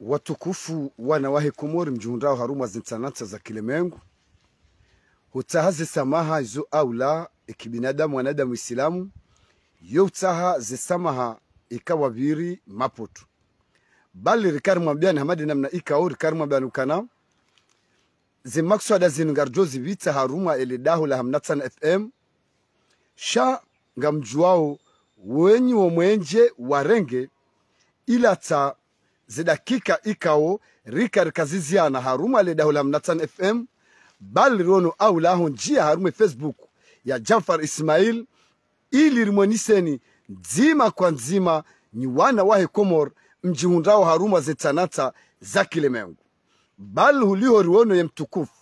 watukufu wanawahi kumori mjundao haruma zintanata za kilemengu hutaha zisamaha au la ikibinadamu wanadamu isilamu yo utaha zisamaha ikawabiri mapoto bali rikari rikarimwabyani hamadi namna ikao rikarimwabyani ukana zimakswada ziningarjo zibitsa harumwa elidahu la hamnatan fm sha ngamjuao wenyi womwenje warenge ila ilata zidakika ikawo rikarikaziziana harumu aledahula mnatan fm au aulaho njia harumu facebook ya jafar ismail ili rimoniseni nzima kwa nzima ni wana wahe komor mjihundao haruma zetanata za kilemengu bali huliho riwono ya mtukufu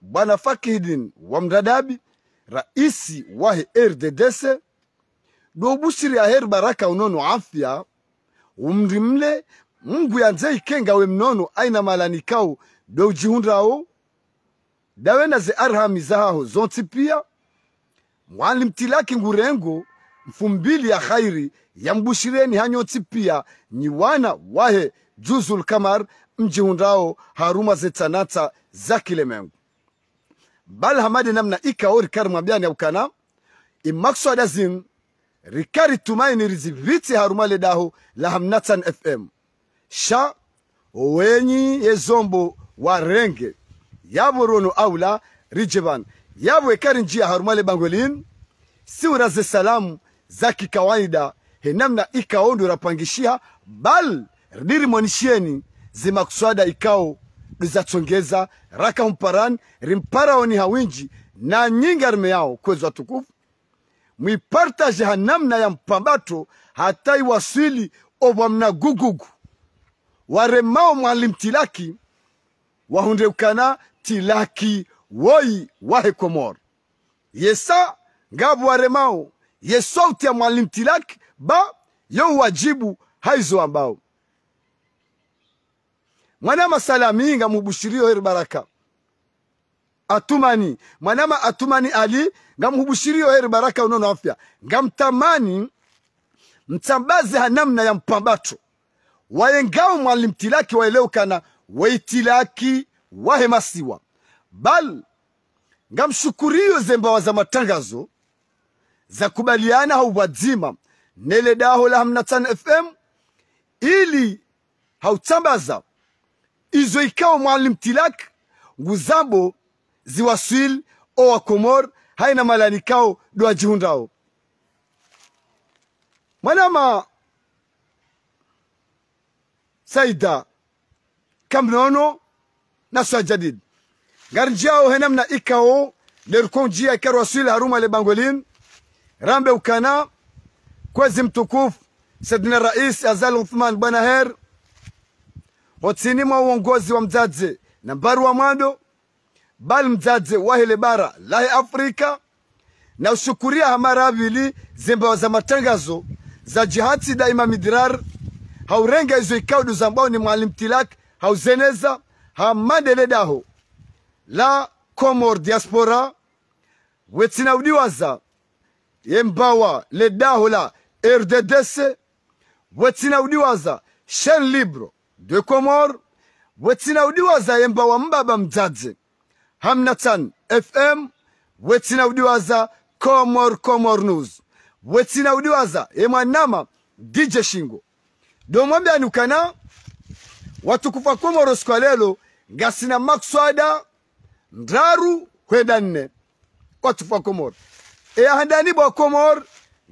bwana fakihidin wa mdadabi raisi wahe rddc dobushiri aher baraka unono afya umrimle mungu ya ikenga we mnono aina malanikao doujihundrao dawenda ze arhami zahaho zonti pia mtilaki ngurengo mfumbili ya khairi ya mbushireni hanyotsi pia ni wana wahe juzul kamar mjihundrao haruma ze tanata za kilemengu bala hamadi namna ikaori kari mwambyani aukana imakswada zin rikari tumaini riziviti haruma ledaho la hamnatan fm sha owenyi yezombo warenge yabo rono aula rijeban yabo ekari njia harumale bangolin siura ze salamu za kikawaida henamna ikaondo rapangishia bal ririmwanisheni zimakuswada ikao duzatsongeza raka mparan rimparaoni hawinji na nyingi arume yao kwezi watukufu mwipartaje hanamna ya mpambato hata iwasili obwa mna gugugu waremao mwalim tilaki wahundeukana tilaki woi wahe komor yesa ngabu waremao ye sauti ya mwalim tilaki ba yo wajibu haizo ambao mwanama inga mubushirio heri baraka atumani mwanama atumani ali ngamhubushirio heri baraka unono afya ngamtamani mtambazi hanamna ya mpambato waengao mwalimtilaki waeleukana weitilaki wahemasiwa bal ngamshukuriyo zembawa za matangazo za kubaliana hauwadzima nele daho la hamnatan fm ili hautambaza izo ikawa mwalimtilaki nguzabo ziwaswili o wakomor haina malanikao dwajihundao mwanama سيدا كم نونو نسا جديد غرنجاو هنا منا إكاو لركون جيا كروسيل هروما لبانغولين رامبي وكانا كوزي متوكوف سيدنا الرئيس أزال عثمان بناهير watsini mwa uongozi wa mzazi nambari wa mwando bali mzazi wahile bara lahi afrika na ushukuria hamara avili zimbawa za matangazo za jihati daima midrar haurengezo ikaudu zambao ni mwalim tilak hauzeneza hamadele daho la comor diaspora wetsinaudiwaza yembawa ledaho daho la rddc wetsinaudiwaza shen libro de comor wetinaudiwaza yembawa mbaba mdzadze hamnatan fm wetsinaudiwaza komor komor news wetinaudiwaza yemwanama dj shingo domwe byanukana watukufa komoro kwa lelo ngasina makuswada ndaru kwenda nne watukufa komor eyahandani bwa komor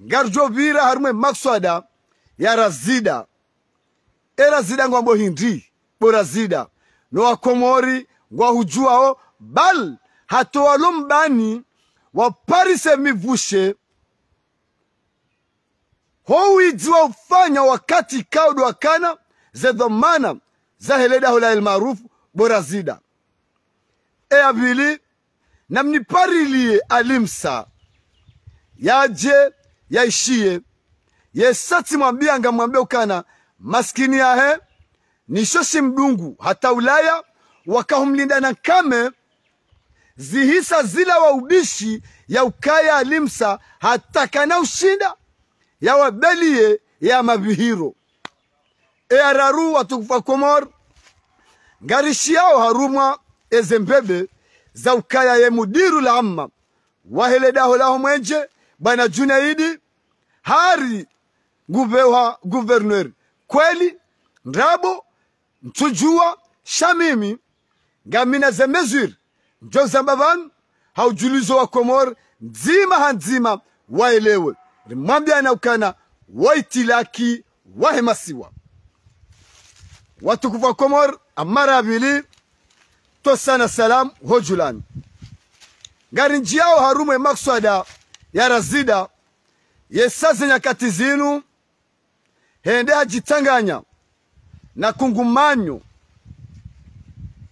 ngarjovira harumwe makuswada yarazida erazida ngwa bohindri borazida nowakomori ngwahujuwao bal hatowalo wa waparise mivushe howidziwa ufanya wakati ikaodwakana ze dhamana zaheledahula elmarufu bora zida eyavili namniparilie alimsa yaje yaishie yesati mwambia ngamwambia ukana maskini yahe nishoshi mdungu hata ulaya wakahumlinda na kame zihisa zila wa ya ukaya alimsa hata kana ushinda yawabeliye ya mabihiro eararu watukufa komor ngarishi yao harumwa ezembebe za ukaya ye mudiru la amma waheledaho laho mwenje bwana Junaidi hari guvewa guverner kweli ndrabo ntujua shamimi ngamina zemezwiri njo zambavan haujulizo wa komor nzima hanzima waelewe rimwambya naukana waitilaki wahemasiwa watukufu wa komor amara abili tosana salam hojulani ngari njiyao harumwe makswada ya razida yesaze nyakati zinu hende hajitanganya na kungumanyo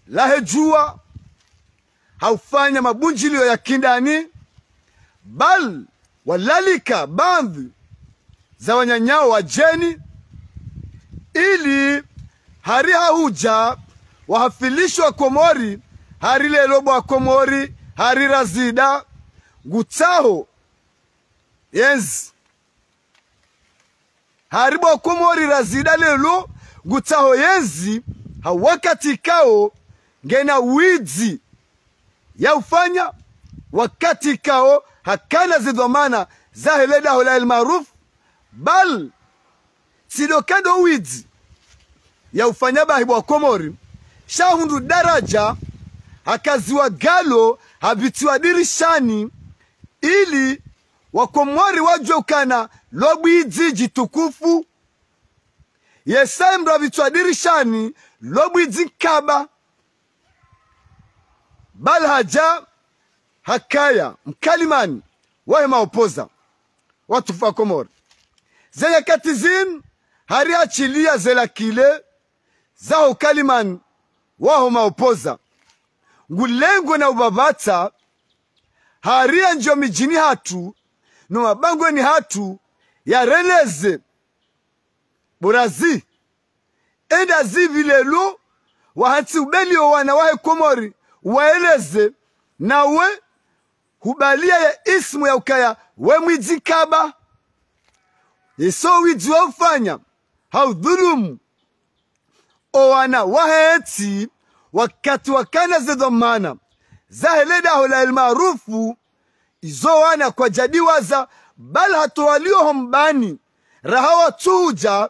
lahejua haufanya mabunjilio ya kindani bal walalika bandhi za wanyanyao wa jeni, ili hari hauja wahafilishwa komori hari lelo bwa komori hari razida ngutsaho yenzi hari bwa komori razida lelo ngutsaho yenzi hawakati kao ngena widzi yaufanya wakati kao hakana zidhamana zahele el maruf bal sidokando widzi ya ufanya bahibu bwa komori shahundu daraja hakaziwa galo habitiwa dirishani ili wakomori wajwe ukana lobwidzi jitukufu yesaimndu habitiwa dirishani lobwidzi nkaba bal haja hakaya mkalimani wahe maopoza watufu wa Komori zenye hari achilia zela zelakile zaho ukalimani waho maopoza ngulengwe na ubabata haria njo mijini hatu no ni hatu yareleze burazi enda zivilelo wahansi ubelio wana wahe Komori waeleze nawe ismu ya ukaya we mwijikaba iso widziwa ufanya haudhulumu owana wahetsi wakati wakana zedhomana zaheledaho la elmarufu izo wana kwa jadiwaza bal hatowaliyoho hombani raha watuja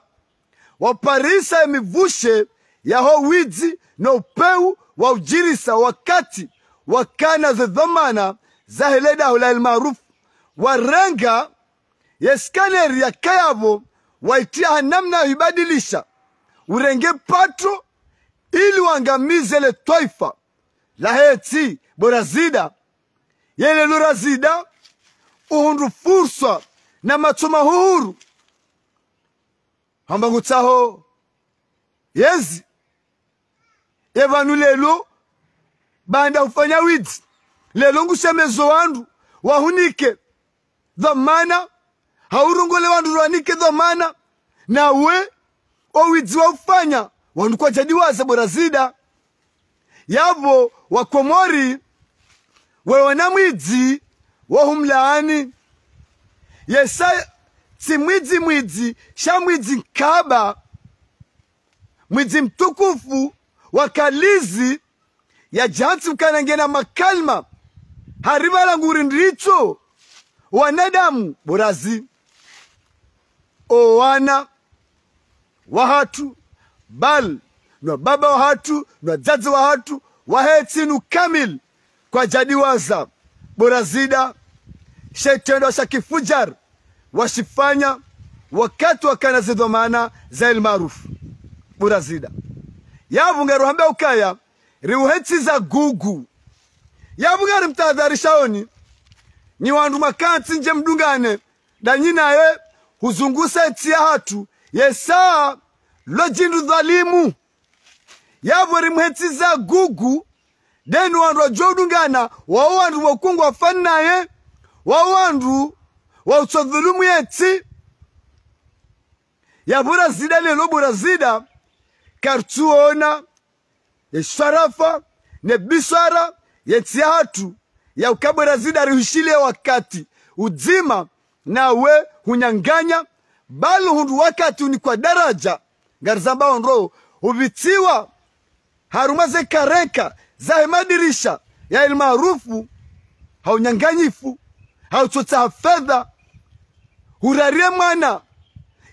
waparisa emivushe yaho wizi na upeu wa ujirisa wakati wakana zedhomana zaheledahula la elmaarufu warenga yeskaneri ya yavo waitia namna yoibadilisha urenge pato ili wangamize le toifa la heti borazida yelelorazida uhundu fursa na matoma huhuru hambangutsaho yezi lelo banda hufanya widzi lelo ngusemezo wandu wahunike dhamana haurongole wandu rwanike dhamana nawe owidziwa ufanya wandu kwajadiwaza bora zida yavo wakomori wewona mwidzi wohumlaani yesa tsimwidzi mwidzi sha mwidzi nkaba mwidzi mtukufu wa kalizi yajansi ukanangena makalma harivala nguri ndicho wanadamu borazi owana wahatu bal nwa baba wahatu nwa dzadzi wahatu wahetsinu kamil kwa jadiwaza borazida shetendo shakifujar washifanya wakati wakana zidhomana za elmarufu burazida yavunga ruhambe ukaya riuhetsiza gugu yabughari mtadharishaoni ni wandu makantsi nje mdungane danyi naye huzungusa etia hatu yesaa lo jindu dhalimu yavweri za gugu deni wandu wajua udungana wao wandu wakungu wafani naye wao wandu wautsa dhulumu yetsi yavura zida lelobura zida kartuona yesharafa nebiswara yentsi hatu ya ukabwera zidarihishile wakati udzima nawe hunyanganya bali hundu wakati uni kwa daraja ngarizambao nro huvitsiwa haruma zekareka zahe madirisha ya ilmaarufu haunyang'anyifu hautsotsa fedha hurarie mwana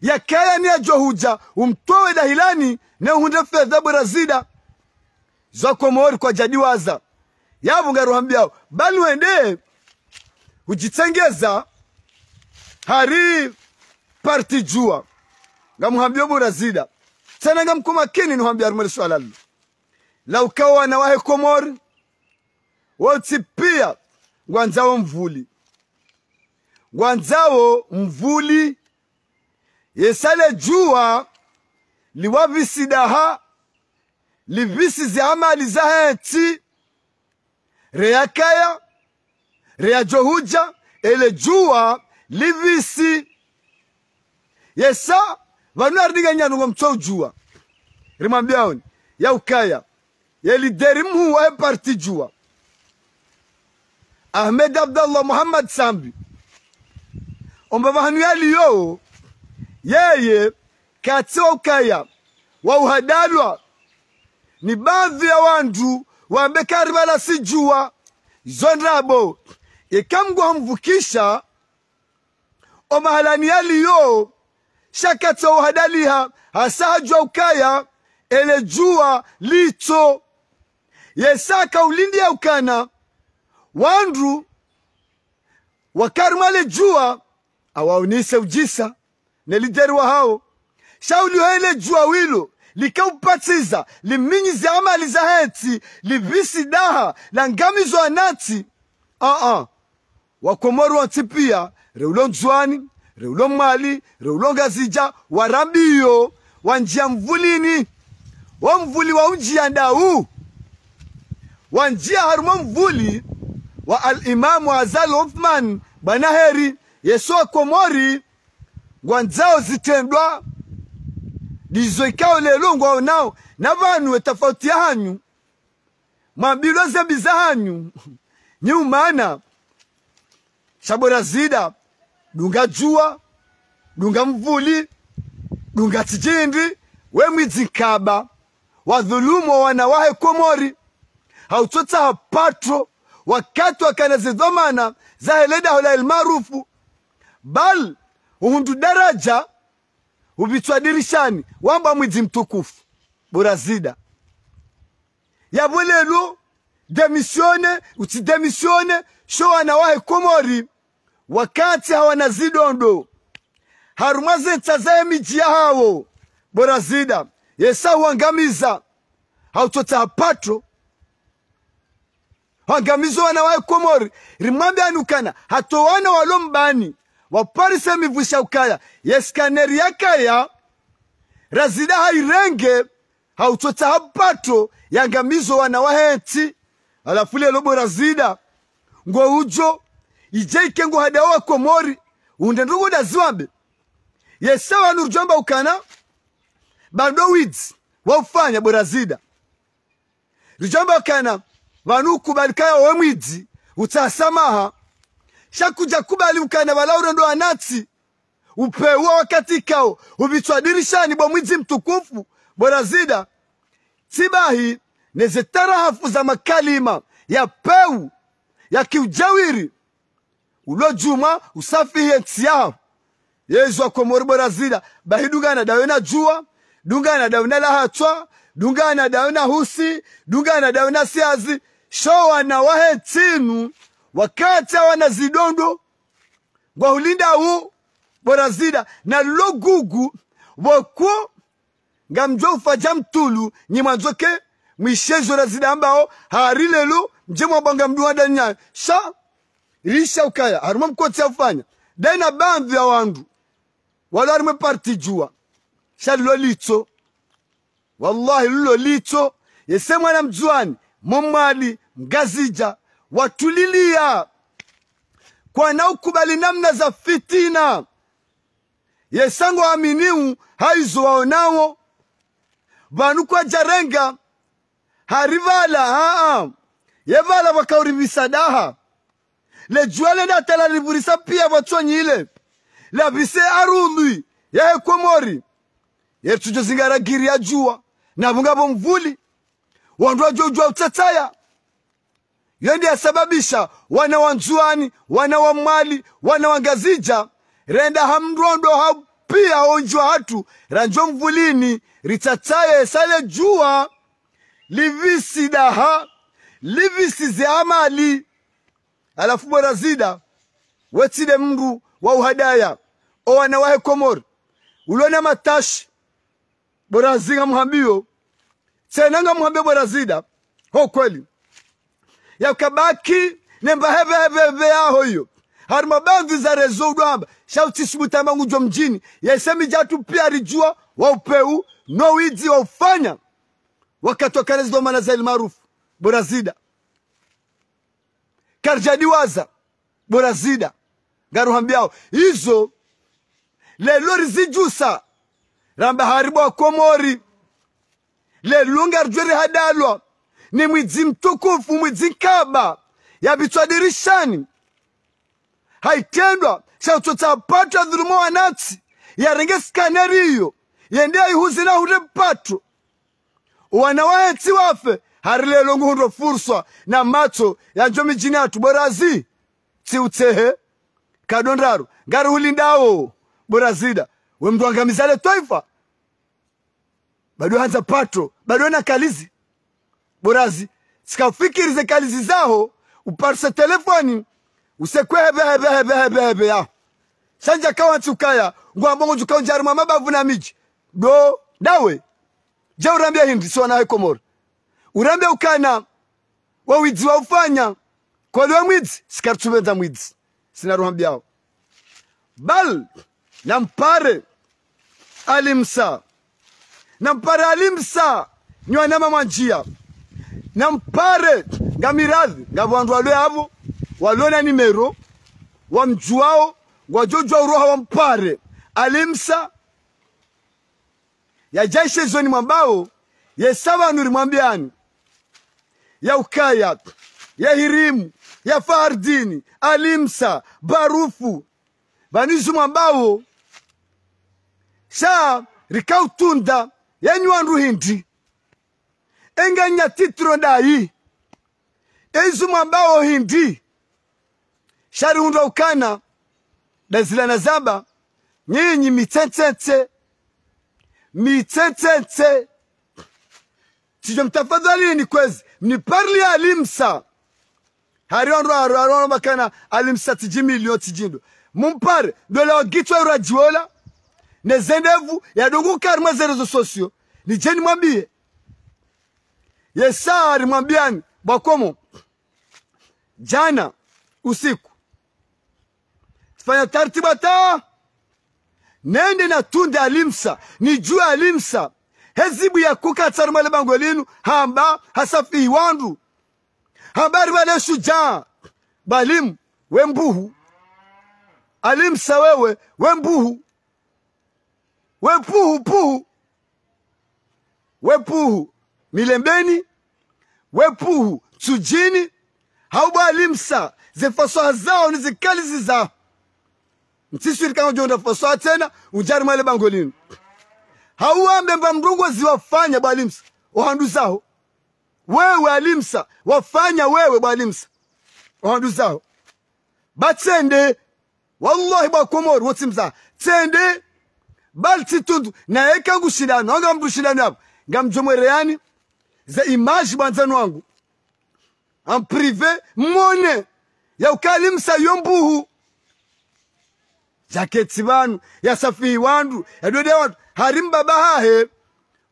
yakaya ni ajo umtowe dahilani ne hunde fedha bwera zida zwakomori kwa jadiwaza yabunga ruhamba byawe bani wende ujitsengeza hari parti jua ngamuhambia burazida tena kini nuhambia rumuri swala llo laukawa wanawahe komori wotsipia ngwanzawo mvuli ngwanzawo mvuli yesale jua liwavisidaha livisize amali zahetsi reakaya ele jua livisi yesa vanu ya ukaya rimwambiaoni yaukaya yelideri mhuwa parti jua ahmed abdallah muhammad sambi omba vahanu yaliyowo yeye katsi ukaya wauhadalwa ni baadhi ya wandu wambekari bala sijua zonrabo ikamgwa mvukisha omahalani yaliyo shakatsa ohadaliha hajwa ukaya elejua lito yesaka ulindia ukana wandru wakarumale jua awaonise ujisa neliderwa hao shauli ele jua wilo likaupatiza liminyiza amali za heti daha la ngamizo anati aa uh -uh. wakomoru wantsipia reulo ndzwani reulo mwali reulo ngazija warambiyo wanjia mvulini wa mvuli wa unjia ndau wanjia harumo mvuli wa alimamu azali uthman bwana heri yesu wakomori ngwanzao zitendwa lizo ikawo lelo na vanu wetafauti tofauti hanyu mabilo zembi za hanyu nyumana shabora zida dunga jua dunga mvuli dunga tijindi we mwidzi wadhulumu wa wanawahe komori hautota hapatro wakati wakana zidhomana zaheleda hola elmarufu bal uhundu daraja uvichwa dirishani wamba mwidzi mtukufu burazida yabulelu demisione uchidemisione sho wanawahi komori wakati hawana zidondo harumwa zencha zaye miji yahawo borazida yesa huangamiza hautota patro wana wanawahi komori rimwambi anukana hatowana walo mbani waparise mivusha ukaya yesikaneri yakaya razida hairenge hautota habato yangamizo wana wahenti alafu lobo razida zida ngo ujo ije ikengo hadawa komori unde ndugu daziwambe yesa wanu nurjomba ukana bando wids waufanya bo razida rujomba ukana vanu kubalikaya we utasamaha shakuja kubali ukana walaura ndo anatsi upewa wakati kao ubitwa dirishani bwa mwizi mtukufu borazida tsibahi neze tarahafu za makalima ya peu ya kiujawiri ulojumwa usafihe ntsiyaha yezwa komori borazida bahi dungana dawena juwa dungana dawena lahatswa dungana dawena husi dungana dawena siazi showa na wahetinu wakati wanazidondo ngwahulinda wu borazida na logugu woku ngamjo ufaja mtulu nyi nyimwanzoke mwishezo razida ambao hari lelo mje mwabanga mdu mduwada nyayo sha risha ukaya harumwa mkotsi ya ufanya daina bambi ya wandu walo harumwe parti jua sha lulo lito wallahi lulo lito yese mwana mjuani mumwali mgazija watulilia kwa namna za fitina yesango aminiu haizo waonawo vanukwa jarenga harivala aa yevala vakaurivisa daha lejuale ndatalalivirisa pia vatsonyile lavise arulwi yahekomori yetujo ya juwa navungavo mvuli wandu ajoujwa utsatsaya hiyo ndi asababisha wana wa Nzwani, wana wa Mwali, wana wa Ngazija renda hamrondo hau pia onjwa hatu ranjo mvulini ritataye sale jua livisi ze amali alafu bora zida wetsile mndu wa uhadaya o wana wa komori ulona matashi bora zinga mhambiyo tsenanga muhambe bora zida ho kweli yakabaki nembaheveheve yaho iyo harimo bandu zarezo urwamba shautishi butamba ngujo mjini yesemi jatu pia rijua wa upeu no wizi wa ufanya wakati wa karezi domana za ilmaruf borazida karjadiwaza borazida ngaruhambiao izo lelo rizijusa ramba haribu wa haribo akomori lelungarjwe hadalwa ni mwizi mtukufu, mwezi Nkaba yapitwa dirishani, haitendwa chauto cha pato ya dhuluma skaneri yarenge sikaneriyo yendeya ihuzi na mpato wana waetsi wafe harile longu nguhundo furswa na mato matso yanjo mijini yatu borazi tsiutsehe kadondaro ngari ulindawo borazida we mduangamizale toifa badu hanza pato badu na kalizi borazi sikafikirize kalizi zaho uparise telefoni usekwehebehebehebehebe yaho sanja kawa ntsukaya ngwambongo njuka njarima mabavu na miji do dawe je urambia hindi si wanawe komora urambia ukana wa wa widzi ufanya kwa koliwe mwidzi sikaritsuvenza mwidzi sina sinaruhambiawo bal na mpare alimsa na mpare alimsa nywanama nama njia na mpare nga miradhi nga vandu walwe avo walona nimero wamjuao ngwajojwa uroha wa mpare alimsa yajaishe zoni mwambao yesavanuri mwambiani ya ukaya ya hirimu ya fardini alimsa barufu vanizi mwambao sha rikautunda yanywandu hindi enganya titro dai eizumwa mbao hindi sharihundwa ukana dazilana zaba nyinyi mitsentsentse mitsentsentse tijo mtafadhalini kwezi mniparli alimsa harionro haroarono bakana alimsa tiji milio tijindo mumpare dolewa gitwa irajiola nezendevu yadunguka arimwa zerezo sosio nijeni mwambie Yesaya alimwambia Bakomo jana usiku, fanya taratibu ta nende na tunde alimsa jua alimsa hezibu ya kukatsari mwale bango linu hamba hasafi wandu habari wale shujaa balimu mbuhu alimsa wewe we mbuhu we puhu puhu we puhu milembeni wepuhu tsujini haubalimsa zifasoa zao ni zikali zizaho mtsisirikana jonda faswa tena ujari mwale bangolini lino hauambe mba mrungu ziwafanya bwalimsa ohandu zao wewe alimsa wafanya wewe ba bwalimsa ohandu zaho batsende wallahi ba bwakomori wotsimza tsende bali tsitundu naye kangushilano anga mrushilano yapo ngamjomwereyani za image bwanzani wangu en privé amprive mmone yaukalimsa iyo mbuhu banu ya safi wandu ya yadode wandu harim baba hahe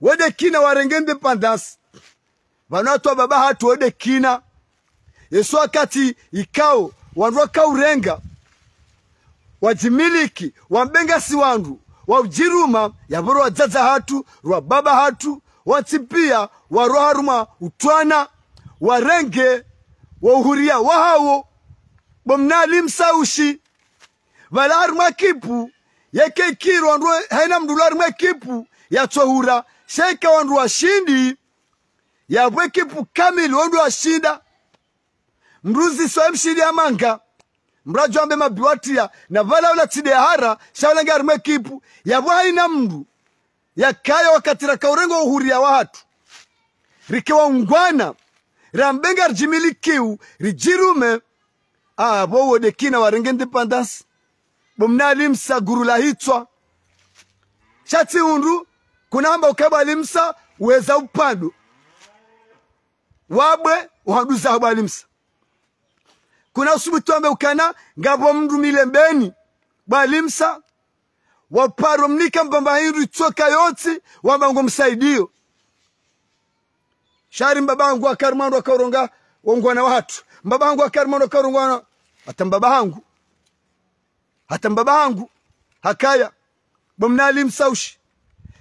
wede kina warengende pandasi vanatwa baba hatu wede kina yesu akati ikao wandu wakaurenga wajimiliki si wandu wa ujiruma ya waujiruma wa wadzadza hatu rwa baba hatu watsipia warwaruma utwana warenge wauhuria wahawo bomnali msaushi valarumwa kipu yekekiri wandru haina mndu larumwa kipu yatsohura sheke wandu washindi yabwe kipu kamili wandu washinda mruzi soemshili amanga mrajwambe mabiwatia na valaola tsidehara shaolange arumwe kipu yabwe haina mndu yakayo wakatiraka urengo uhuria watu rikiwa ngwana rambenga rijimilikiu rijirume vowodekina warenge independence bomnalimsa guru lahitswa shatsi undu ukaba limsa uweza upandu wabwe uhaduza waduza limsa kuna usubutwambe ukana ngavo mndu milembeni limsa waparo mnika mbamba hiru choka yoti wabangu msaidio shari mbabangu akarimando akaronga ongwana watu mbabangu akarimando akarongwana hata mbabangu hata mbabangu hakaya ushi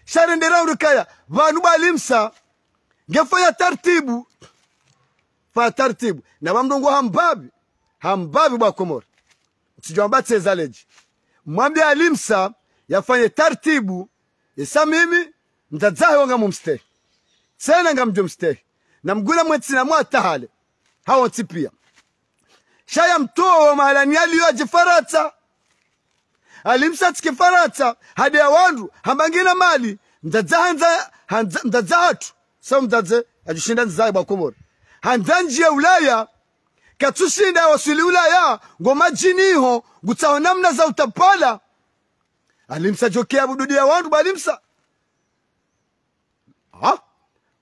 shari nderauri kaya vanhu balimsa ngefanya tartibu faya tartibu na hambabi vamrongo hambavi hambavi bwakomora mtsijwa mbatsezaleji mwambie alimsa yafanye taratibu isa mimi nga ngamumstehe tsena ngamjo mstehe namgula mwetsina mwatahale hawo tsipia shaya mtowo mahalani aliyo ajifaratsa alimsatsi kifaratsa hadi awandu hambangina mali mdadza mdadza hatu sau mdadze ajishinda nzaye bwa komora hanza ulaya katsushinda wasili ulaya ngo majiniho ngutsaho namna za utapala alimsa alimsachokea bududia wandu balimsa ha?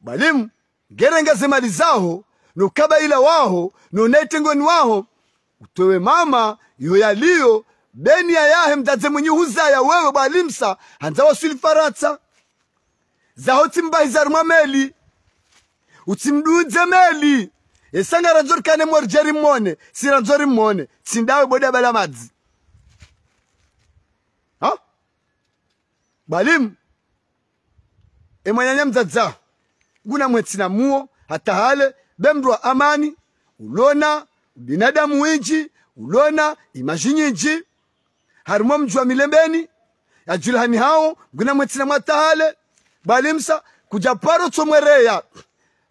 balimu ngerenga zemali zaho nokabaila waho nonaitengweni waho utewe mama iyo yaliyo beni yayahe mdadze mwenye huzaya wewe bwalimsa hanzawaswili faratsa zaho tsimbahizarumwa meli utsimdudze meli esanga ranzorikane mori jeri mmone siranzori mmone tsindawe bodi abala madzi balimu emwanyanyamdzadza gunamwetsina muwo hatahale bemndwa amani ulona binadamu winji ulona imazhi nyinji harimwo mji wa milembeni ajulahani hawo gunamwetsina mwatahale balimsa kuja paro tsomwereya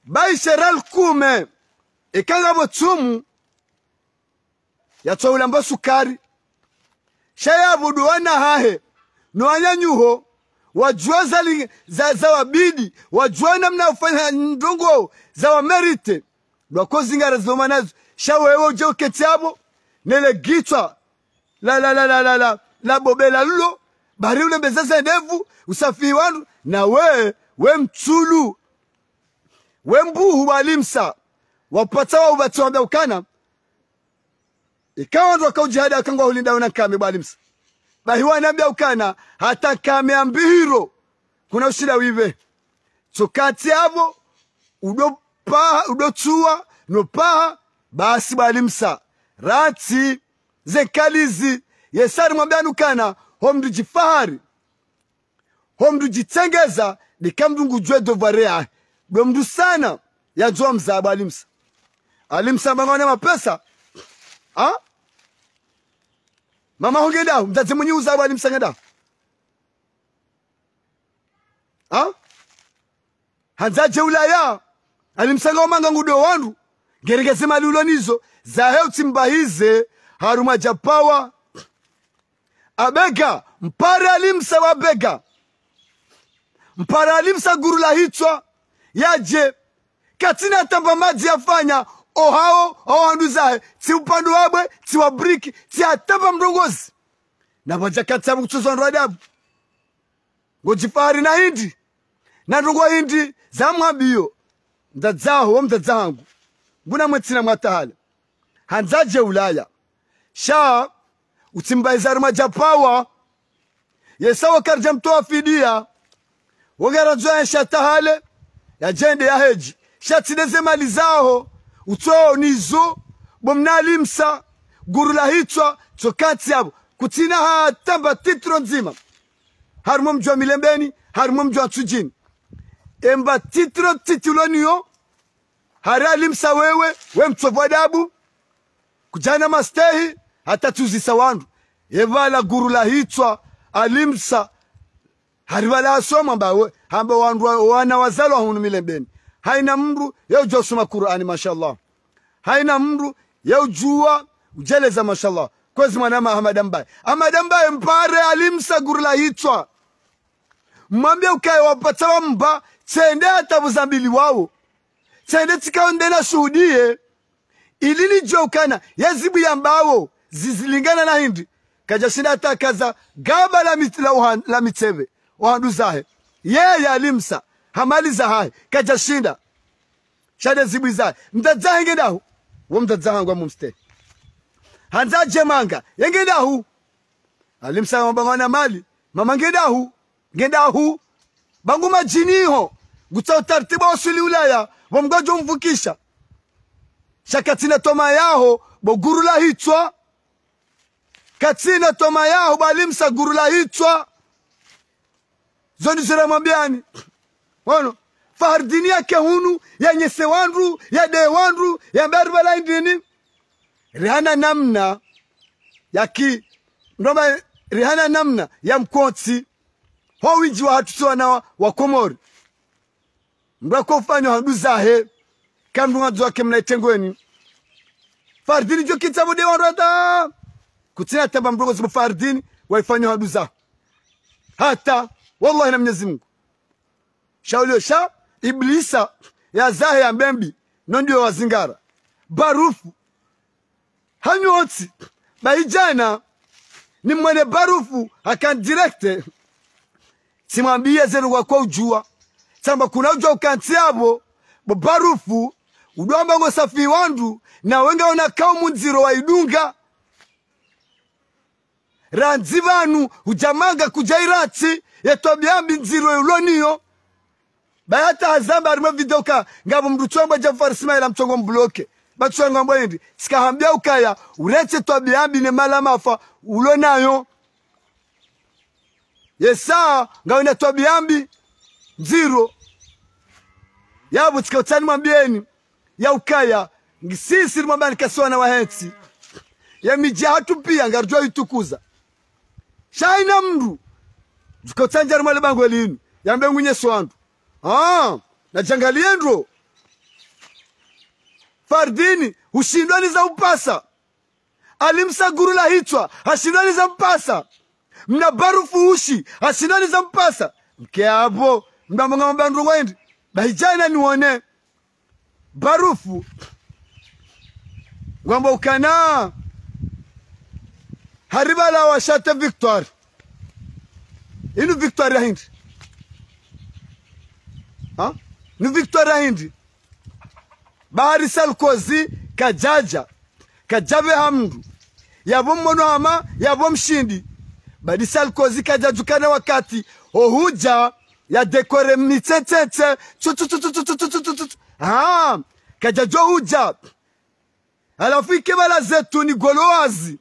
baisherel kume ikangabo e tsumu ulamba sukari sheyabudu wana hahe niwanyanyuho wajua za, za, za wabidi wajua namna ufanya kufanya ndongo za wamerite lwakozi zingara zoma nazo shawewe uje uketiabo nele gitwa la la la la la la la bobela lulo bari ule ulembezeze ndevu usafi wanu na we we mtulu we mbuhu walimsa wapata wa wa ukana ikawa ndo akaujihadi akangwa hulindaona nkame bwalimsa bahiwana hata hatakamea mbihiro kuna ushira wive tsokatsi avo udopaha no nopaha basi bwalimsa rati zekalizi yesari nukana homdu jifahari homndu jitsengeza dikamdungu jwe dovare yahe bwe sana yanzowa mzabu alimsa alimsa bang'wana mapesa ha? Ah? mama wange ndawo mdadze uza bwani msanga ndawo ha hanzaje ulaya ali msanga omanga ngudo wandu ngerekeze nizo zahe utsimbahize haruma japawa abega mpare alimsa wabega mpare alimsa gurula hitswa yaje katina tamba madzi yafanya ohao ohawo ti upandu wabwe ti ti wa tsiwabriki tsiatapa mndongozi napo chakhatsapa kutsuzwa ndwadapo ngochipari na indi natongo indi mwabiyo mdzadzaho wo mdzadzahangu mbunamwe tsina mwatahala handzaje ulaya sha utsimbaizari majapawa yesa wakarja mtoa fidia wakaradzwa yashatahale yajende yaheji shatsideze mali zaho utsoo nizo bomnalimsa gurula hichwa tsokatsi yabo kutsina hatamba titro nzima harimo mji milembeni harimo mji wa tsujini emba titro titiloniyo hari alimsa wewe we mtsovu adabu kujana mastehi hatatuzisa wandu evala gurula hichwa alimsa hari asoma mbawe hamba wandu wana wazalwa hunu milembeni haina mru yaujosoma qur'ani mashallah haina mru yaujua ujeleza mashallah kwezi mwanama ahmad ambaye ahmad ambaye mpare alimsagurula hitwa mwambie ukawapata wamba chende atavuzambili wawo chende tikaondena shuhudie ilini jokana yazibu yambawo zizilingana na hindi kajashinda kaza gaba la, mit, la, uhan, la mitebe wahandu zahe yeye alimsa hamaliza hayi kachashinda chadezibwizayi mdzadzayi ngedahu wo mdzadzayi wangu mumste hanza ajemanga yengedahu alimsaya mabangwana mali mama ngedahu ngedahu bangu majiniho gutsa utaratibu wasuli ulaya wamgajo mvukisha shakatina toma yaho bogurula hitswa katina toma yaho balimsa gurula hitswa zoni zira ziramwambiani ngono fardini ya kehunu ya nyese nyesewandru ya de dewandru ya indini. rihana namna ya ki ndoma rihana namna ya mkotsi howiji wahatutsiwa na wakomori mndu akofanywa hadu zahe kamndu ng'adzi wake mnaitengweni fardini jokitsa bude wanrata kutsina tamba mndu kozibo fardini waifanywa hadu zaho hata wallahi na mnyezi mungu sha Iblisa ya zahe ya mbembi nondio wazingara barufu hanyoti baijana ni mwene barufu akandirekte simwambie zenu kwa kwa ujua tamba kuna ujua ukansi abo barufu udomba ngo safi wandu na wenga ona kao munziro wa idunga ranzi vanu ujamanga kujairati iratsi nziro nziro uloniyo bayata azambe arimo video ka ngabo mruchombo Jafar Ismail amtongo mbloke bachongo mbwendi sikahambia ukaya to biambi ne mala mafa ulo nayo yesa na to biambi zero yabo tsikotani mwambieni ya ukaya sisi mwambani nikasiwa na wahensi ya mija hatu pia ngarjo itukuza shaina mndu tsikotani jarumale bango linu yambe ngunye swandu ah, fardini fardhini ushindwani za upasa alimsagurula hichwa hashindwani za mpasa mna barufu ushi hashindwani za mpasa mkeapo mnamanga mabandu wendi bahijana nione barufu ngwamba ukana haribala washate victory inu victoire hindi ha? ni Victoria Hindi, Bahari Salkozi, kajaja kajabe hamdu yabo mmonoma yabo mshindi bari Salkozi, kajajukana wakati ohuja ya dekore mitetete ah kajajo huja alafu ikebala zetu ni golowazi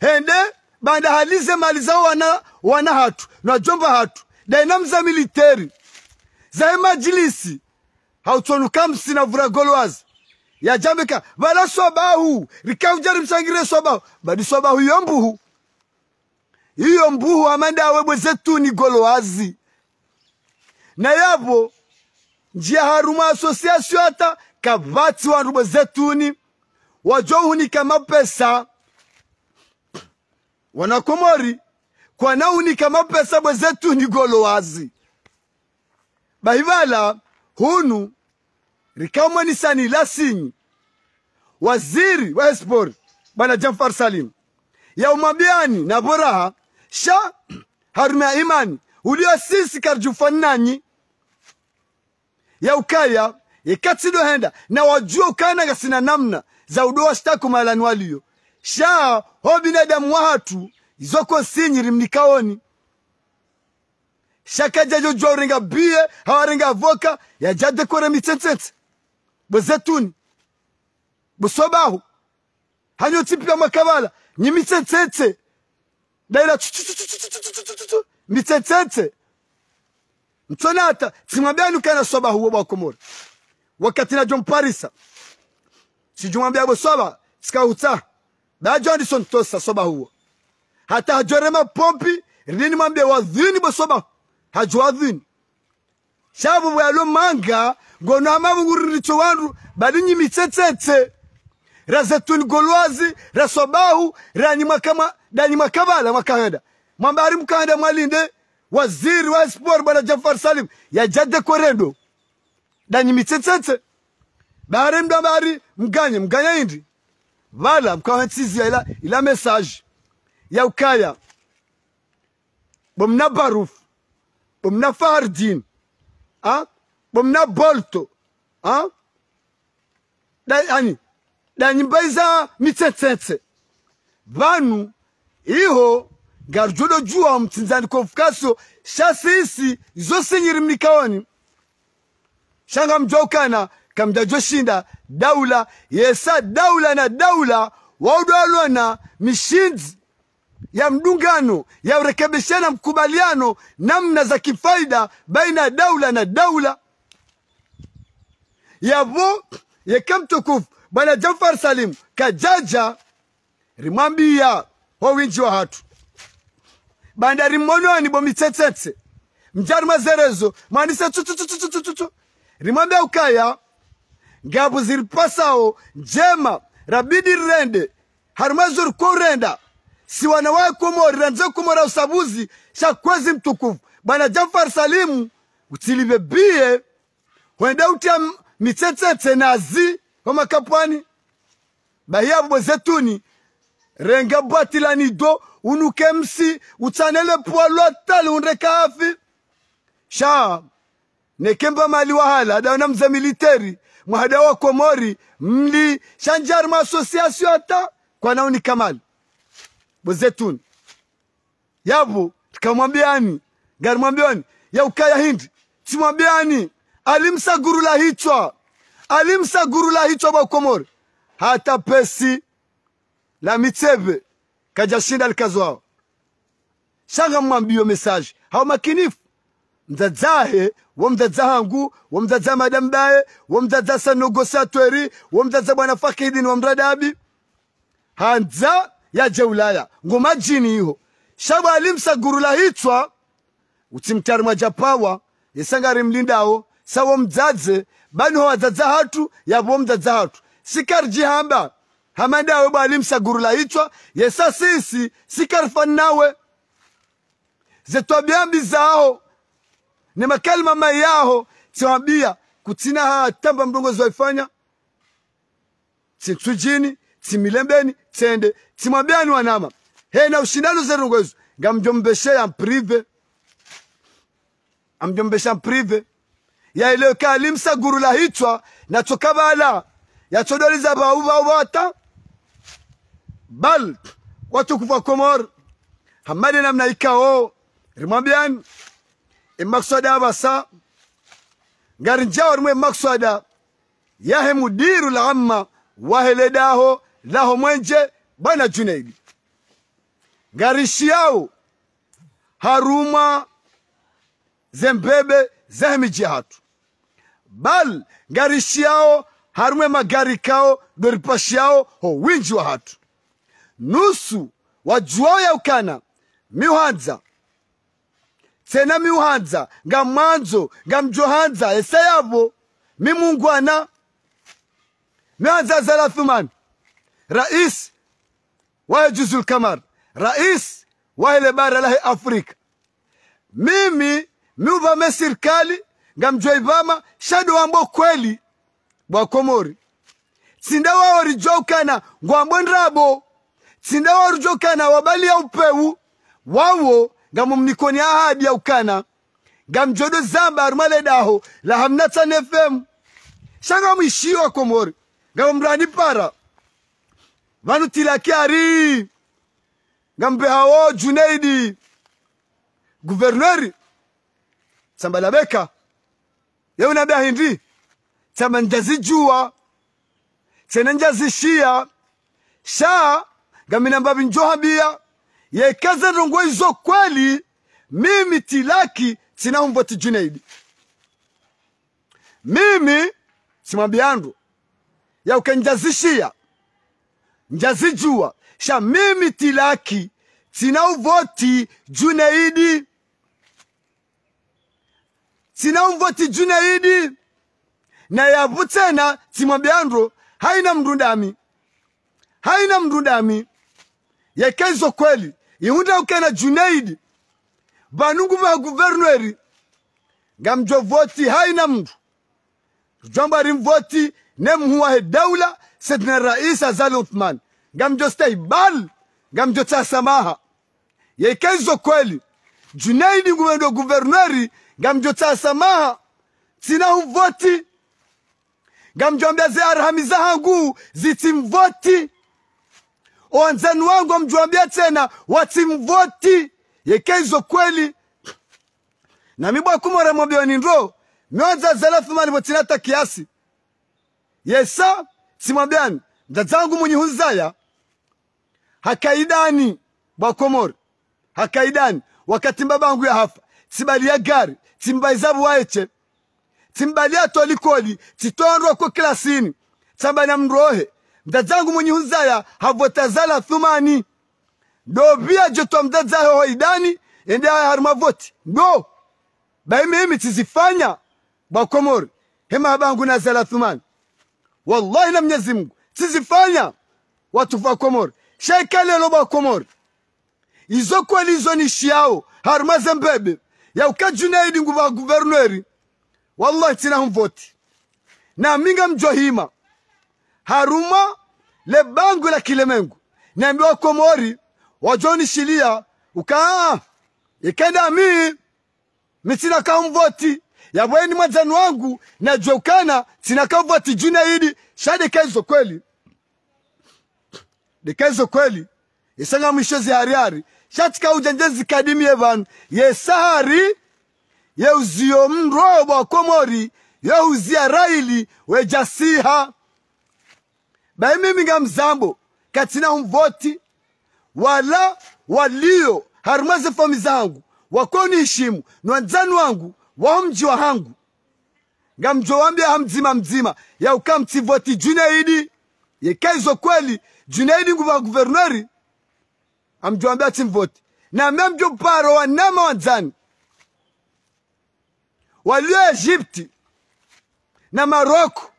hende bandahalize mali zao wana, wana hatu najomba hatu dainamza militeri za emajilisi hautsonukam na vura golwazi yajambika vala swabahu rikauja rimsangire swabahu badi swabahu iyo mbuhu iyo mbuhu amanda awebwe ni golwazi na yavo njia haruma asosiasio hata kavatsi wanrubwe zetuni wajohunika mapesa wanakomori kwanaunika mapesa bwe golwazi baivala hunu rikamwanisani lasinyi waziri wa hespori bwana jamfar salim yaumwabiani na voraha sha harume ya imani sisi karjufannanyi yaukaya yekatsidohenda na wajua ukanaga sina namna za udoa shtaku malani sha ho binadamu wahatu izoko sinyi rimnikaoni shaka jajo jwa urenga bie hawarenga avoka ya jade kore mitsentsentse bwezetuni busobahu hanyo tsipia makabala nyi mitsentsentse daira mitsentsentse mtsonata tsimwambiani kana sobahu wo bwakomora wakati na John Parisa sijumwambia bosaba sikauta da Johnson tosa soba huo hata jorema pompi rinini mwambie wadhini bosoba hachwadhini shabu bwalo manga ngono amavunguriricho wandu balinyi mitsetsetse razetuni golwazi rasobahu ranimwakama danimwakavala mwakahenda mwambari mkahenda mwalinde waziri wa sport bwana Jafar Salim ya yajade korendo danyi mitsetsetse bare mndu ambari mganye mganya indi vala mkawetsizia ila, ila message ya ukaya bomna barufu بمنا فاردين ها بمنا بولتو ها da yani da nyimba mitsetsetse vanu iho ngarjodo juwa mtsinzani kofukaso shasisi zosinyiri mnikawani shanga mjokana kamjajoshinda daula yesa daula na daula waudwalwana mishinzi ya mdungano ya urekebishana mkubaliano namna za kifaida baina ya daula na daula yavo yeke mtukufu Bwana Jafar Salim kajaja rimwambia wawinji wa hatu banda bandari mmononi bomitsetsetse mjari mazerezo mwanise tututututututu rimwambia ukaya ngabu ziripasawo njema rabidi rirende harimwezuri kurenda si wanawahi kumorira nze kumora usabuzi sha kwezi mtukufu bwana Jafar Salimu utilibebie wende utia mitsetsetse nazi wamakapwani bahiyavo bwezetuni renga bwatilanido unuke msi utsanele pwalwatali unreka afi sha nekemba mali wahala adaona mze militeri mwahada wa komori mli shanjari maasosiasio ata kwa nauni kamali bozetun yavo tukamwambiani mwambiani ya ukaya hindi guru la hichwa la hichwa bakomore hata pesi la mitsebe kajashinda likazwao shanga mwambio mesaji hao makinifu wa womdzadza hangu womdzadza madam daye womdzadza sanogo satweri womdzadza bwana wa mradabi handza yaje Ulaya ngoma jini iho shabo alimsagurula hitwa utimtari mwa japawa yesangari mlindao sawo mdzadze baniho wadzadza hatu yavo mdzadza hatu sikari jihamba hamanda awe bwalimsagurula hitwa yesa sisi sikari fannawe zetwabiyambi zaho ni makalima mayaho tiwabia kutina ha tamba mrongozi waifanya tsintsujini tsimilembeni tsende ni wanama na ushindano zetu kwezu ngamjombeshea mprive amjombesha mprive ile kalimsa guru la hichwa nachokabala yatodoliza baubauwata bal watukufa komor hamadi namna ikao rimwambiani imakswada ngari ngarinjao rimwe makswada yahe mudiru la amma waheledaho laho mwenje Bwana junaidi ngarishi yao haruma zembebe zahmiji hatu bal ngarishi yao harumwe magari kao doripashi yao ho winji wa hatu nusu wajuao ukana miuhanza tsena miuhanza nga manzo nga mjohanza ese yavo mimungwana miuhanza zalathumani raisi wae Jusul Kamar, rais wa ile bara la Afrika. Mimi miuvame serikali ngamjoivama shadu wambo kweli bwa Komori tsinda waworijokana ngwambo nrabo tsinda waworijokana wabali ya upeu wawo ngamumnikoni ahadi ya ukana ngamjodo zamba daho la hamnatan fm shanga mwishiwa komori ngamrani para vanutila kyari ngambehawo junaidi guverneri tsambalabeka yeunadahindi tsamba njazijuwa tsene njazishiya sha ngaminamba vinjohabiya yekeza rongo izo kweli mimi tilaki tsinahumvoti junaidi mimi simwambiyandu yaukenjazishiya njazijua sha mimi tilaki sina uvoti juneidi sina uvoti juneidi na yavu tsena tsimwambiandro haina mrundami haina mndundami yekezo kweli ihunda ukena juneidi vanungu va guverneri ngamjwa voti haina mndu jwamba rimvoti nemhuwa hedaula Saidna Rais Azali Uthman ngamjo staibal ngamjo cha samaha yekezo kweli Junaidi ngumendo guverneri ngamjo cha samaha tina uvoti ngamjwambia ze arhami zahangu zitimvoti wanzani wangu wamjwambia tena watimvoti yekezo kweli nami bwakumora mwabyoni ndro myonza zalafu malivo tinata kiasi yesa simwambiani ndazangu mwenye Huzaya hakaidani bwakomora hakaidani wakati mbabangu ya hafa tibalia gari timbaizabu waeche timbalia tolikoli titondwa ko klasini tambana mrohe ndazangu mwenye Huzaya havotazala thumani dobia joto mdazaho hoidani ende harumavoti ndo baimimi tizifanya bwakomori hema habangu zala thumani wallahi na Mwenyezi Mungu sizifanya watu wa Komori shaikalelo ba Komori izo kweli izo nishi yao harumaze mbebe yauka Junaidi ngu va guvernueri wallahi tina humvoti na minga mjohima haruma le bangu la kilemengu niambiwa Komori wajonishilia ukaa ah, ikenda mi mitina humvoti yabweni mwanzani wangu najuekana tsinakavwa tijina idi shadekezo kweli dekezo kweli isanga mwisho ziharihari shatika ujanje zikadimie vanhu yesahari yeuzio mndwo bwa komori yeuzia raili wejasiha baimimi nga mzambo katina mvoti wala walio harumaze fami zangu wakoni ishimu nwanzani wangu wa mji wa hangu ngamjowambia ha mzima mzima yauka mtivoti juneidi yekaizo kweli juneidi nguva guverneri amjowambia chimvoti namia mjoparo wanama wanzani walio Egypti na Maroko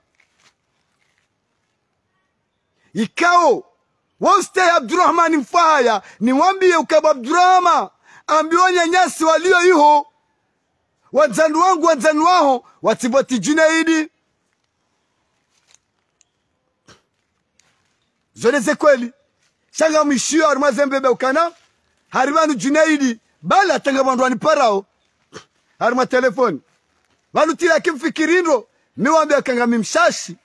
ikao woste Abdurahmani mfaya wambie ukaba Abdurahma ambiwa nyanyasi walio iho wadzandu wangu wadzandu waho watsibwa junaidi zoleze kweli shanga mwishiyo ari mwazembebeukana hari vanhu junaidi bali atanga vanhu vaniparawo hari mwatelefoni vanhu tiri akimfikirindo miwambe kanga mimshashi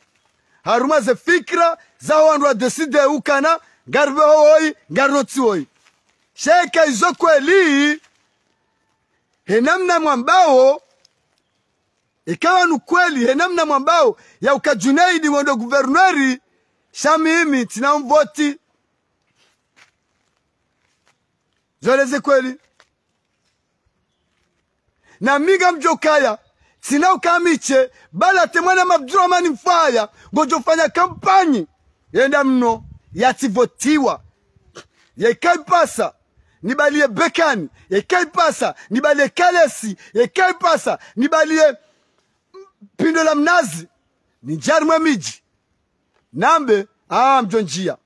hari mwaze fikira wandu wa deside ukana ngarivehohoyi hoi sheka izo kweli henamna mwambao ikawa nukweli henamna mwambao ya ukajunaidi wondo guverneri shamimi tinamvoti zoleze kweli na miga mjokaya ukamiche bala temwana mabdurahmani mfaya ngojofanya kampanyi yenda mno yativotiwa yekaipasa nibalie bekani yekaipasa nibalie kalesi yekaipasa nibalie pindo la mnazi ninjari mwe miji nambe aa mjo njia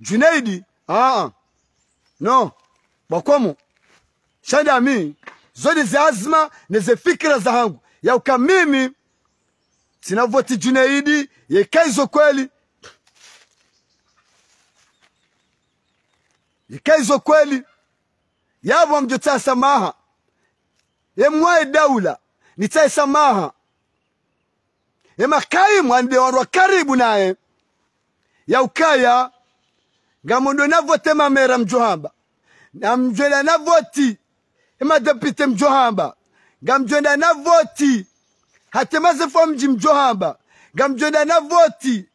junaidi aa no shandi ami zoni ze azma ze fikira za hangu yauka mimi sinavoti junaidi yekaizo kweli ikaizo kweli yavo mjotaa samaha emwaye daula nitaye samaha emakaimu andewarwa karibu naye yaukaya ngamundu navote mamera mjohamba namjwenda navoti emadepite mjohamba ngamjwenda navoti hatemazefo mji mjohamba ngamjwenda navoti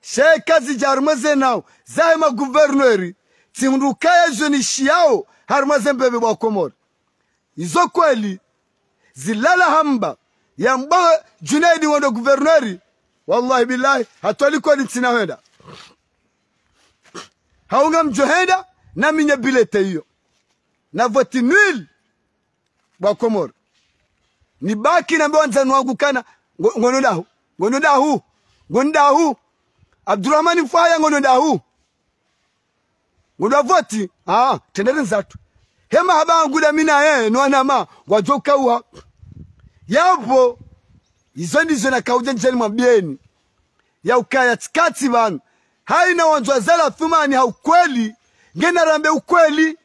shee kazi jarumwezenao zahema guverneri tsinduka yezhenishi yao harimo zembebe komori izo kweli zilala hamba yamba Junaidi wendo guverneri wallahi billahi hatwali kweli nsinahenda haunga mjohenda na minye bilete hiyo na voti nil komori bwakomora nibaki nambe wanzani wangu kana ngonodahu ngonodahu ngonodahu abdurahmani faya ngonodahu ngudwa voti ah tendere nzatu hema abangula mina ye nwanama wajoka uwa yapo izo ndizo na kauja njeni mwabieni ya ukaya tikati banu haina wanjwazala thumani haukweli ngena rambe ukweli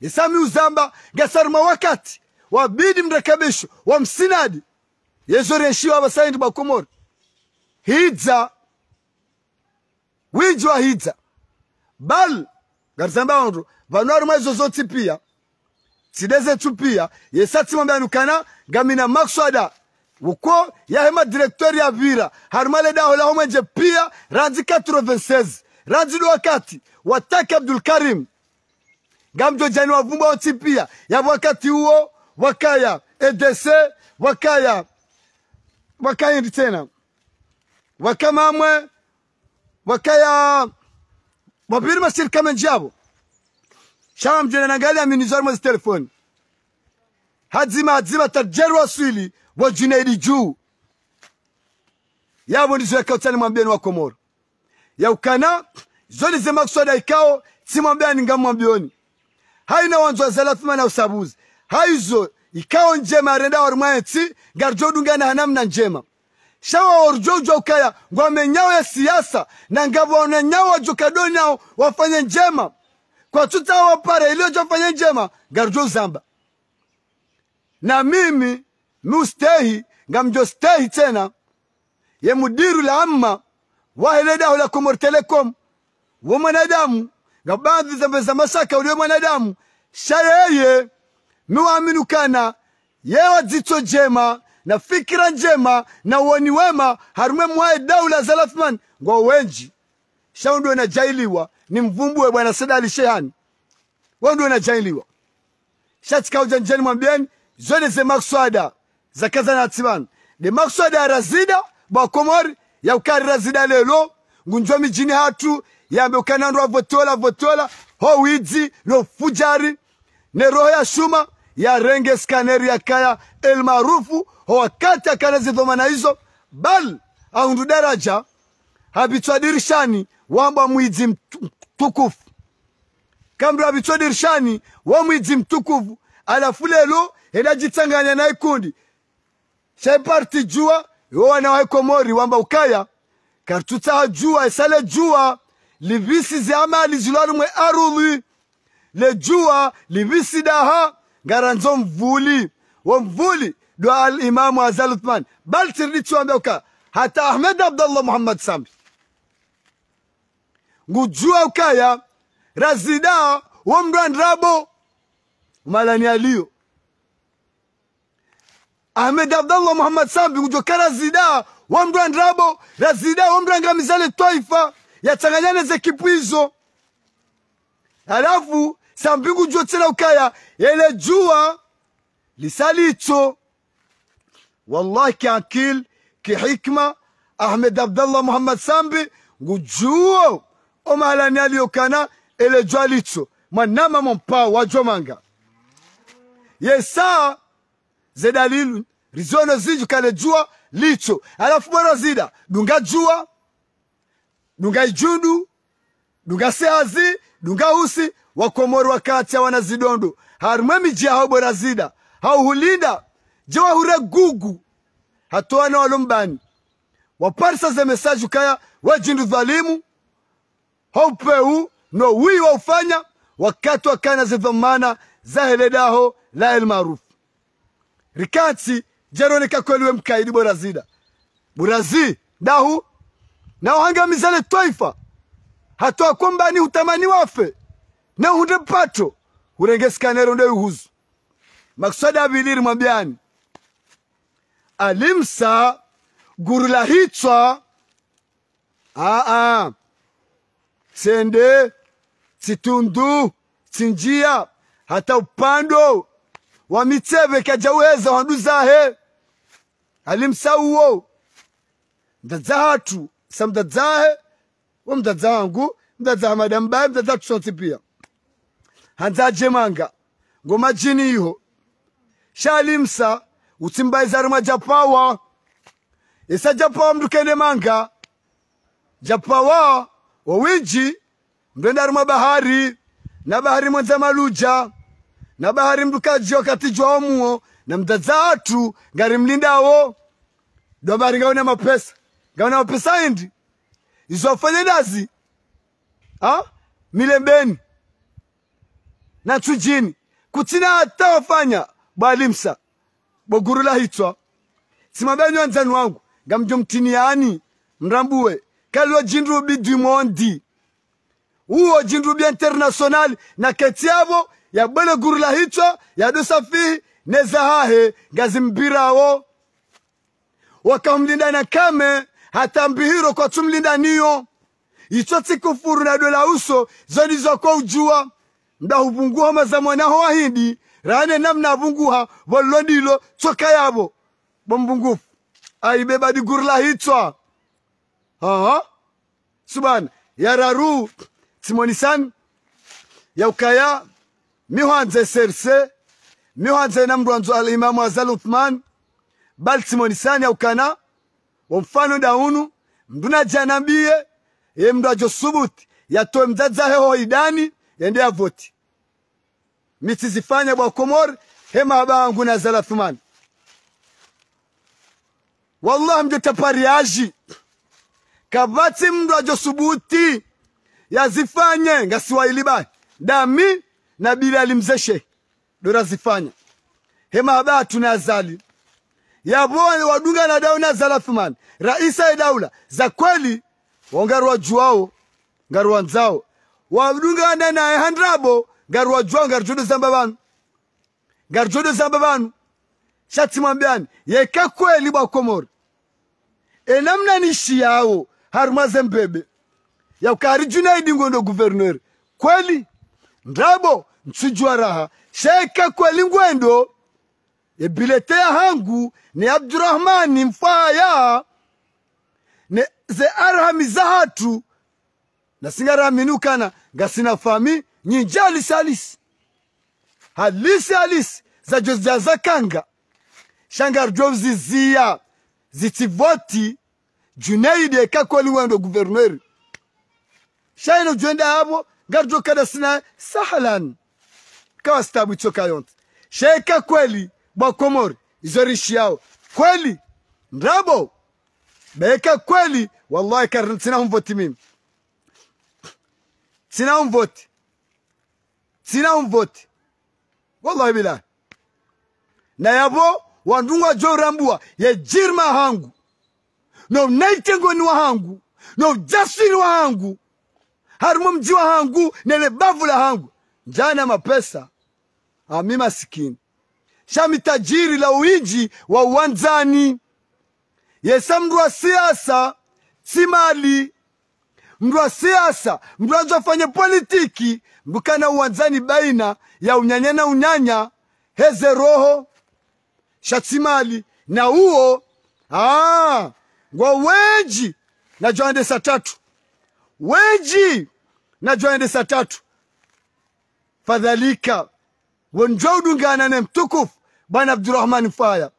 isami uzamba gasaruma wakati wabidi mrekebisho wa msinadi yezoreshiwa abasaindi bakomori hidza wijwa hidza bal bali ngarisamba vantu vanorima izozo tipia tideze tupia yesatimambia nukana gamina ngamina wuko ya hema direktori ya vira homenje pia ranzi 96 randi do wakati wataki abdul karim ngamjojani wavumba otipia ya wakati uo wakaya edc wakaya wakaya wakaindi tena wakama wakaya wakaya mabiri masiri kama njabo shama mjene nangali ya minizori mwazi telefoni hadzima hadzima tajeru wa swili wa ili juu yabo ndizo mwambia ni wa komoro ukana, zoni zema kusoda ikao simwambiani ngamwambioni haina wanzwa zalathuma na usabuzi haizo ikao njema arenda na hanamu na njema shawa warujoujwa ukaya ngwame nyawe siyasa siasa ngabu wane nyao wajokado nao wafanye njema kwa tuta wapare jofanya njema garujo zamba na mimi miustehi ngamjostehi tena ye mudiru la amma waheledaho la komor telekom wo mwanadamu nga baadhi zambe za mashaka uliyo mwanadamu shayeye miwaminukana ye wadzitso jema na fikira njema na uoni wema harume mwae daula zalafman lathman ngwa wenji shaundwe na jailiwa ni mvumbwe bwana sada alishehani wandwe na jailiwa shatika ujanjani mwambieni zone ze maksuada za kaza na tsiban de maksuada ya razida ba komori ya ukari razida lelo ngunjwa mijini hatu yambe ukanandwa votola votola ho widzi lo fujari ne roho ya shuma ya renge skaneri ya kaya yakaya elmarufu howakati akana na hizo bal aundu daraja habitswa dirishani wamba mwidzi mtukufu kamri habitswa dirishani wa mwidzi mtukufu alafu lelo hedajitsanganya na ikundi shaiparti jua iwo wanawaiko mori wamba ukaya kartuta jua esale jua livisi ziamali zilwalimwe arudhi le jua livisi daha ngaranzo mvuli wo mvuli al alimamu azal uthman bal tirdi tsuambe uka hata ahmed abdallah muhammad sambi ngujua ukaya razida wo mrandrabo umalani alio ahmed abdallah muhammad sambi ka razida wo mrandrabo razida wo mrangamizale twaifa yachanganyane ze kipwizo alafu sa mbingu jotsela ukaya yele jua lisalitso wallahi kiakil kihikma ahmed abdallah muhammad sambi ngujuo omalani aliyokana ele jua licho mwanama mompa wajomanga yesa zedalilu rizono ziju kale jua litso alafu bwana zida dunga jua dunga ijudu dunga seazi dunga usi wakomori wakatya wanazidondo harimwe mijia hao hulinda hauhulinda jewahure gugu na walumbani waparisa ze mesaji ukaya wajindu dhalimu haupeu no wii waufanya wakati wakana zidhamana heledaho la elmarufu jero ni kakweliwe mkaidi bora zida bora burazi dahu na uhangamiza le taifa hatoa kombani hutamani wafe pato hurenge hurengesikana ronde yuhuzu makusudi abiliri mwambiani alimsa gurula la aa sende tsitundu tsinjia hata upando wa mitseve kajaweza wandu zahe alimsa uwo mdadza hatu sa mdadzahe wa mdadza wangu mdadza mdadza pia hanzajemanga majini iho shalimsa utsimbaizarumwa japawa esa japawa manga japawa wowiji mnduendarumwa bahari na bahari mwenza maluja na bahari mndukaji wakati jwaomuo na mdadza atu ngari mlindawo bahari ngaona mapesa ngaona mapesa indi izwafanya dazi milembeni na tujini kutina atawafanya balimsa bogurula hitwa simabenyu anzani wangu ngamjo mtiniani mrambuwe kalio bi du monde uwo bi international na ketiavo ya bwele gurula hitwa ya dosafihi nezahahe ngazi mbirawo wakamlinda na kame hata mbihiro kwa tumlinda niyo itsotsikufuru na dola uso zonizokwa ujua mdahupungua mazamo naho ahidi rane namna apunguha volilodilo tsoka yavo bompungufu aibeba digurula hitswa aha subana yararu tsimonisani yaukaya mihwanze serse mihwanze na al alimamu azal uthman bali tsimonisani yaukana wamfano daunu mndunajanambiye ye mndu ajosubuti yatoe mdzadzaheho idani endea voti miti bwakomor hema bangu na zala wallah mjo tapariaji kavati mndu ajosubuti yazifanye ngasiwailiba dami na bilali mzeshe dora zifanya hema haba tunazali yavone wadunga na dauna zala raisa ya daula za kweli wangarwa juao ngarwa nzao wadunga naye handrabo ngari wajua ngari jodo zamba ngari jodo zamba banu shati kweli bwa komori enamna nishi yao harumaze mbebe yakari junaidi ndo guverneri kweli ndrabo nsijua raha sheka kweli ngwendo ebilete ya hangu ni abdurahmani mfaya ne ze arhami za hatu na nasingaraminuukana nga sina fami nyinji alisi alisi halisi za halisi zajo zjazakanga shangarjo vziziya zitsivoti junaidi wendo guverneri shaino jwenda abo ngarjo kada sina sahalan kawa stabu tsokayonte sheka kweli bwakomori izorishi yao kweli ndrabo beka kweli wallahi karntina humvoti mimi Sina mvote, sina vote, wallahi billahi. na yabo wandunga rambua ye jirma hangu no naitengoni wa hangu no jasiri wa hangu harimo mji wa hangu nele bavu la hangu njana mapesa ami ah, masikini shami tajiri la uiji wa uwanzani yesamndu wa siasa simali mndu wa siasa, mndu azofanye politiki, mdukana uwanzani baina ya unyanya na unyanya, heze roho shatsimali na uo ngwa weji na joande sa tatu weji na joande sa tatu fadhalika wonjwa udungana ne mtukufu bwana abdurahmani Faya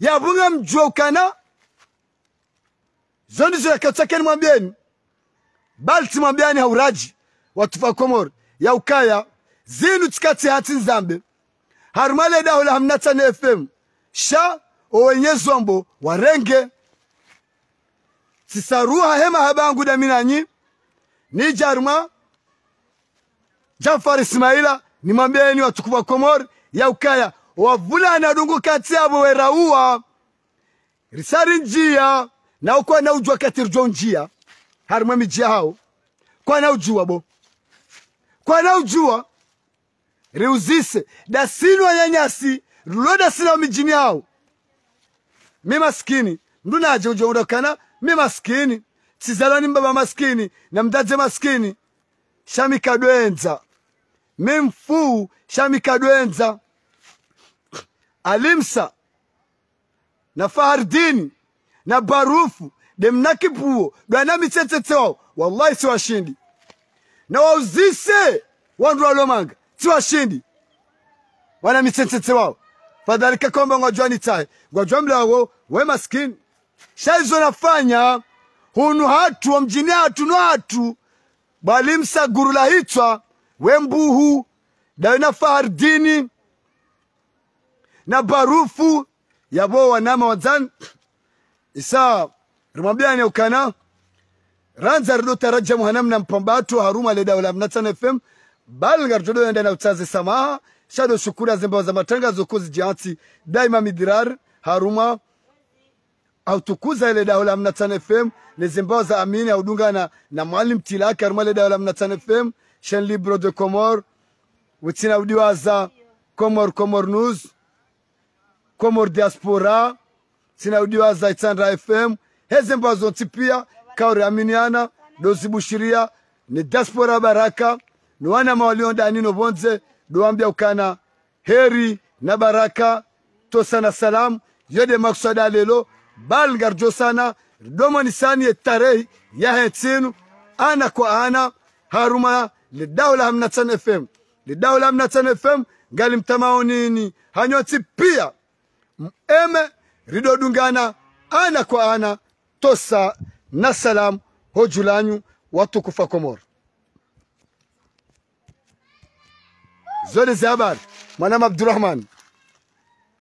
yabunga ukana zoni zirakataka nimwambieni balti mwambieni hauraji watufa komor ya ukaya zinu tikati hati nzambe harumale hamnata hamnatane fm sha owenye zombo warenge sisaruha hema habangu minanyi ni jaruma jafar ismaila nimwambieni watukuva Komori ya ukaya wavulana dungu kati yavo weraua risari njia na ukwa na ujua katir jo njia harimo mijia hao kwa na ujua bo kwa na ujua riuzise dasinwa yanyasi ruloda sila mijini hao mi maskini mndu naje ujoondokana mi maskini tizala ni mbaba maskini na mdadze maskini shamikadwenza mi mfuu shamikadwenza alimsa na fahardini na barufu demnakipuo dwanamisetsetsewawo wallahi si washindi na wauzise wandu walomanga si washindi wana misetsetse wao fadhalika komba ngwajua nitaye ngwajua mlawo we maskini shaizo nafanya hunu hatu wa mjini hatu no hatu bwalimsa guru la hitwa we mbuhu na fahardini na barufu yabo wanama wadzani isa rumabdani ukana ranzar do tarajja muhanam na mpambatu haruma le dawla mnatan fm balgar todo yenda na utaze samaha shado shukura zemba za matangazo kuzi jianti daima midirar haruma autukuza ile dawla ya Mnatan FM lezembao za Amini audunga na, na Mwalimu Tilaka rumale dawla ya Mnatan FM shen libro de Comor witina udiwaza Comor Comor News Comor Diaspora sinarudiwa za Itandra FM heze mbazo ntipia kauri aminiana dozi bushiria ni diaspora baraka ni wana mawalio waliondanino vonze duwambia ukana heri na baraka tosana salamu yode makusada lelo balgarjo sana ridomonisani ye tarehi yahetsinu ana kwa ana haruma hamna hamnatan fm hamna hamnatan fm gali mtamao nini hanyo tipia eme ridodungana ana kwa ana tosa na salam hojulanyu watukufa Komoro. Zone za habari, mwanam Abdurrahman.